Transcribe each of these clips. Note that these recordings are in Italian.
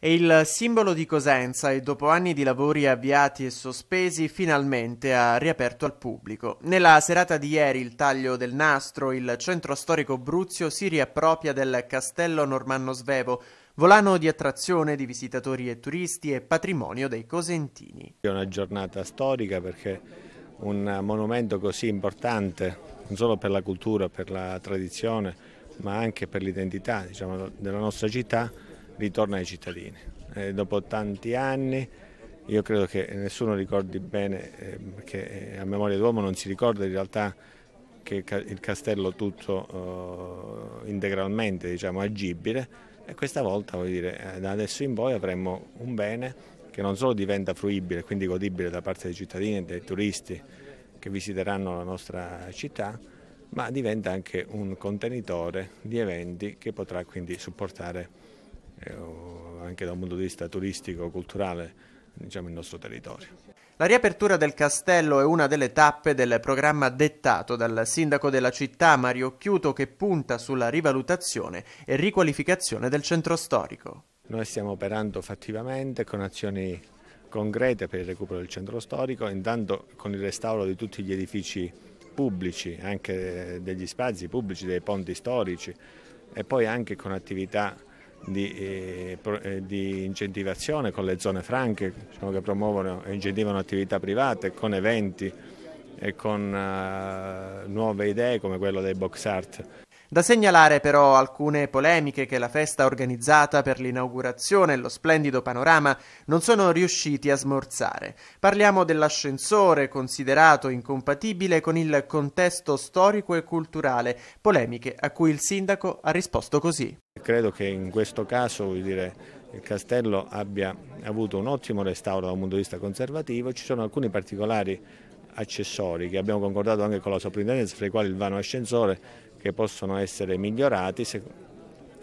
È il simbolo di Cosenza e dopo anni di lavori avviati e sospesi finalmente ha riaperto al pubblico. Nella serata di ieri il taglio del nastro, il centro storico Bruzio si riappropria del castello normanno svevo, volano di attrazione di visitatori e turisti e patrimonio dei cosentini. È una giornata storica perché un monumento così importante, non solo per la cultura, per la tradizione, ma anche per l'identità diciamo, della nostra città, ritorna ai cittadini. E eh, dopo tanti anni io credo che nessuno ricordi bene, eh, perché eh, a memoria d'uomo non si ricorda in realtà che il castello tutto eh, integralmente diciamo, agibile e questa volta dire, eh, da adesso in poi avremo un bene che non solo diventa fruibile, quindi godibile da parte dei cittadini e dei turisti che visiteranno la nostra città, ma diventa anche un contenitore di eventi che potrà quindi supportare eh, anche da un punto di vista turistico, culturale, diciamo, il nostro territorio. La riapertura del castello è una delle tappe del programma dettato dal sindaco della città Mario Chiuto che punta sulla rivalutazione e riqualificazione del centro storico. Noi stiamo operando fattivamente con azioni concrete per il recupero del centro storico, intanto con il restauro di tutti gli edifici pubblici, anche degli spazi pubblici, dei ponti storici e poi anche con attività di, eh, eh, di, incentivazione con le zone franche diciamo, che promuovono e incentivano attività private, con eventi e con eh, nuove idee come quello dei box art. Da segnalare però alcune polemiche che la festa organizzata per l'inaugurazione e lo splendido panorama non sono riusciti a smorzare. Parliamo dell'ascensore considerato incompatibile con il contesto storico e culturale, polemiche a cui il sindaco ha risposto così. Credo che in questo caso dire, il castello abbia avuto un ottimo restauro da un punto di vista conservativo, ci sono alcuni particolari accessori che abbiamo concordato anche con la soprintendenza, fra i quali il vano ascensore, che possono essere migliorati,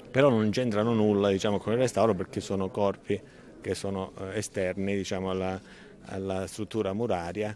però non c'entrano nulla diciamo, con il restauro perché sono corpi che sono eh, esterni diciamo, alla, alla struttura muraria